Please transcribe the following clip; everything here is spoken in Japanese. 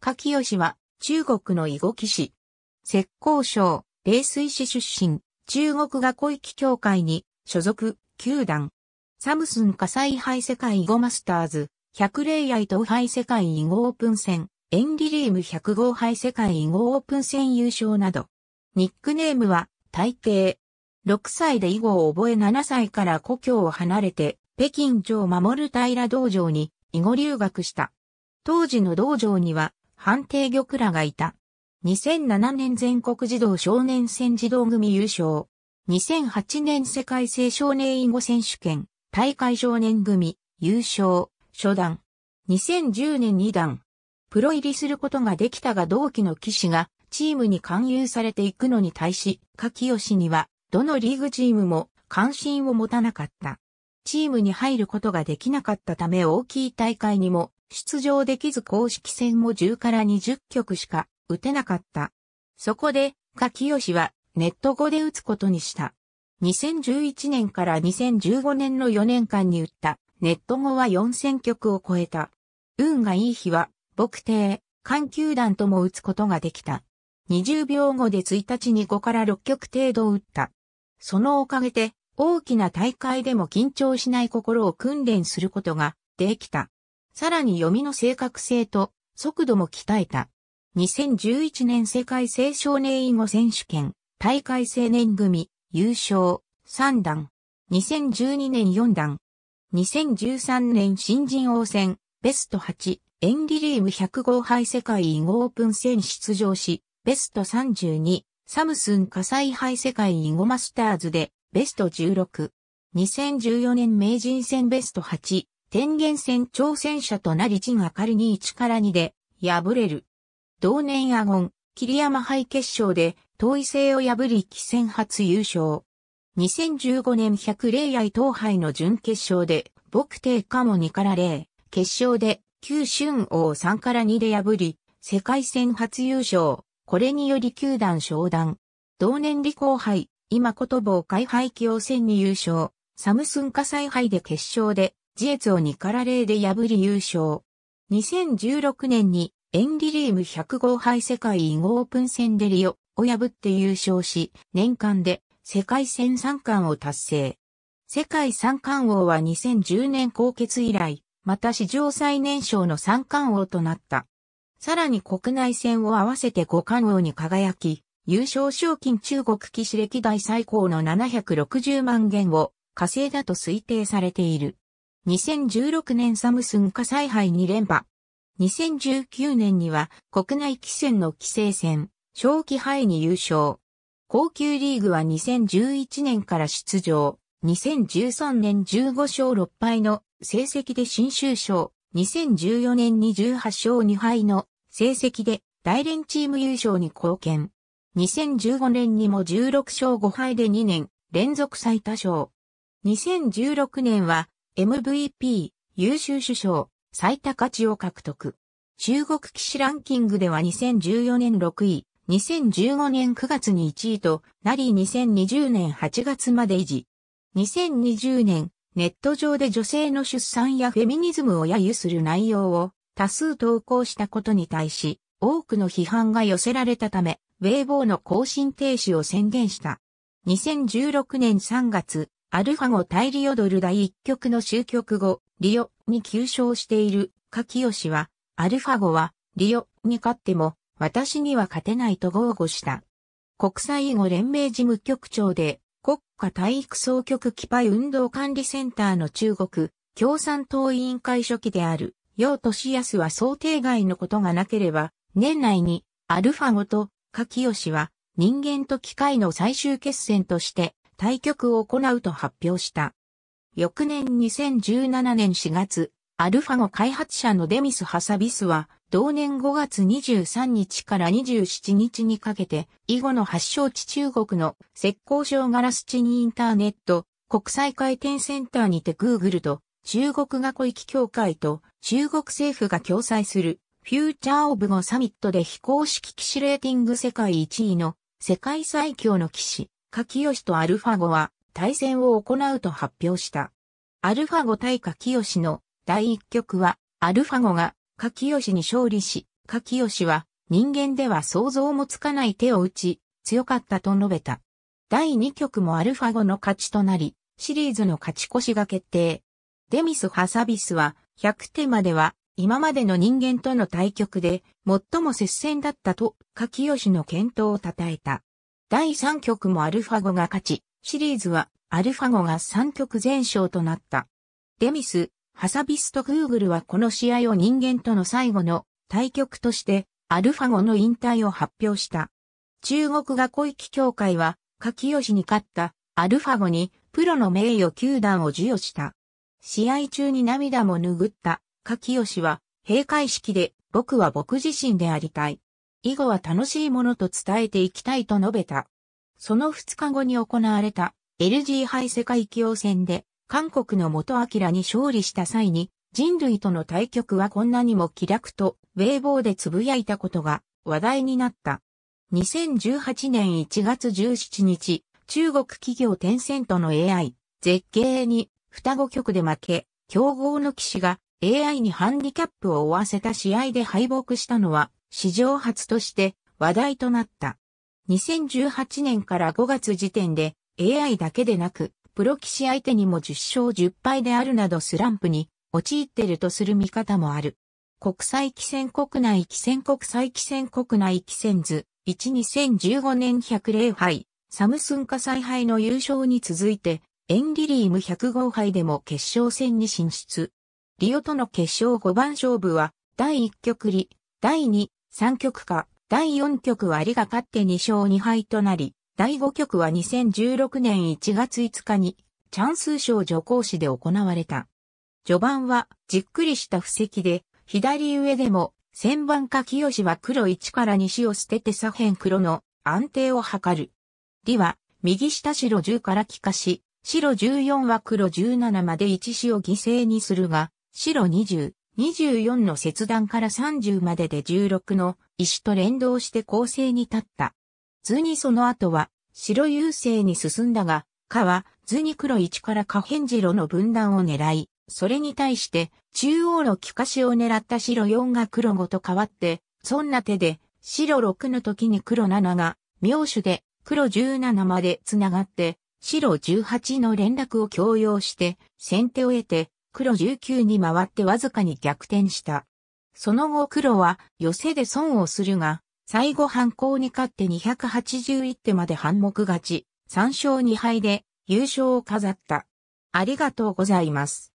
柿吉は、中国の囲碁騎士。石膏省、霊水市出身、中国囲囲域協会に、所属、球団。サムスン火災杯世界囲碁マスターズ、百霊愛東杯世界囲碁オープン戦、エンリリーム百0号杯世界囲碁オープン戦優勝など。ニックネームは、大抵。6歳で囲碁を覚え7歳から故郷を離れて、北京城守る平道場に囲碁留学した。当時の道場には、判定玉らがいた。2007年全国児童少年戦児童組優勝。2008年世界青少年囲碁選手権、大会少年組、優勝、初段。2010年2段。プロ入りすることができたが同期の騎士がチームに勧誘されていくのに対し、柿吉には、どのリーグチームも関心を持たなかった。チームに入ることができなかったため大きい大会にも出場できず公式戦も10から20局しか打てなかった。そこで、柿吉はネット後で打つことにした。2011年から2015年の4年間に打ったネット後は4000局を超えた。運がいい日は、牧帝、環球団とも打つことができた。20秒後で1日に5から6局程度打った。そのおかげで、大きな大会でも緊張しない心を訓練することができた。さらに読みの正確性と速度も鍛えた。2011年世界青少年囲碁選手権、大会青年組、優勝、3段。2012年4段。2013年新人王戦、ベスト8、エンリリーム105敗世界囲碁オープン戦出場し、ベスト32、サムスン火災杯世界囲碁マスターズで、ベスト16。2014年名人戦ベスト8、天元戦挑戦者となり地が仮に1から2で敗れる。同年アゴン、霧山杯決勝で遠位性を破り棋戦初優勝。2015年100愛東杯の準決勝で、牧帝かも2から0、決勝で旧春王3から2で破り、世界戦初優勝。これにより球団昇段。同年李光杯、今言葉を開廃棋王戦に優勝。サムスン火災杯で決勝で、ジエツを2から0で破り優勝。2016年にエンリリーム105敗世界囲碁オープン戦でリオを破って優勝し、年間で世界戦3冠を達成。世界三冠王は2010年高決以来、また史上最年少の三冠王となった。さらに国内戦を合わせて五冠王に輝き、優勝賞金中国騎士歴代最高の760万元を稼いだと推定されている。2016年サムスン火災杯2連覇。2019年には国内棋戦の棋聖戦、正規杯に優勝。高級リーグは2011年から出場。2013年15勝6敗の成績で新州賞。2014年に18勝2敗の成績で大連チーム優勝に貢献。2015年にも16勝5敗で2年連続最多勝。2016年は MVP、優秀首相、最多価値を獲得。中国騎士ランキングでは2014年6位、2015年9月に1位となり2020年8月まで維持。2020年、ネット上で女性の出産やフェミニズムを揶揄する内容を多数投稿したことに対し、多くの批判が寄せられたため、ウェイボーの更新停止を宣言した。2016年3月、アルファ語対リオドル第1局の終局後、リオに急勝しているカキヨシは、アルファ語はリオに勝っても私には勝てないと豪語した。国際囲碁連盟事務局長で国家体育総局キパイ運動管理センターの中国共産党委員会書記であるシヤ康は想定外のことがなければ、年内にアルファ語とカキヨシは人間と機械の最終決戦として対局を行うと発表した。翌年2017年4月、アルファゴ開発者のデミス・ハサビスは、同年5月23日から27日にかけて、以後の発祥地中国の石膏状ガラス地にインターネット、国際回転センターにて Google と中国学域協会と中国政府が共催するフューチャーオブゴサミットで非公式騎士レーティング世界1位の世界最強の騎士カキヨシとアルファゴは対戦を行うと発表した。アルファゴ対カキヨシの第1局は、アルファゴがカキヨシに勝利し、カキヨシは人間では想像もつかない手を打ち、強かったと述べた。第2局もアルファゴの勝ちとなり、シリーズの勝ち越しが決定。デミス・ハサビスは、100手までは、今までの人間との対局で、最も接戦だったと、柿吉の検討を称えた。第3局もアルファ5が勝ち、シリーズはアルファ5が3局全勝となった。デミス、ハサビスとグーグルはこの試合を人間との最後の対局として、アルファ5の引退を発表した。中国が小域協会は、柿吉に勝ったアルファ5にプロの名誉球団を授与した。試合中に涙も拭った柿吉は、閉会式で僕は僕自身でありたい。以後は楽しいものと伝えていきたいと述べた。その2日後に行われた LG 杯世界棋王戦で韓国の元明に勝利した際に人類との対局はこんなにも気楽とウェイボーで呟いたことが話題になった。2018年1月17日、中国企業テンセントの AI、絶景に双子局で負け、競合の騎士が AI にハンディキャップを負わせた試合で敗北したのは史上初として話題となった。2018年から5月時点で AI だけでなく、プロ棋士相手にも10勝10敗であるなどスランプに陥ってるとする見方もある。国際棋戦国内棋戦国際棋戦国内棋戦図12015年100敗、サムスン化再敗の優勝に続いて、エンリリーム105敗でも決勝戦に進出。リオとの決勝5番勝負は、第1局里、第2、三局下、第四局はありが勝って2勝2敗となり、第五局は2016年1月5日に、チャンス賞助講師で行われた。序盤は、じっくりした布石で、左上でも、千番か清は黒1から2を捨てて左辺黒の安定を図る。李は、右下白10から帰化し、白14は黒17まで1子を犠牲にするが、白20、24の切断から30までで16の石と連動して構成に立った。図にその後は白優勢に進んだが、かは図に黒1から下辺白の分断を狙い、それに対して中央の木かしを狙った白4が黒5と変わって、そんな手で白6の時に黒7が妙手で黒17まで繋がって、白18の連絡を強要して、先手を得て、黒19に回ってわずかに逆転した。その後黒は寄せで損をするが、最後反抗に勝って281手まで反目勝ち、3勝2敗で優勝を飾った。ありがとうございます。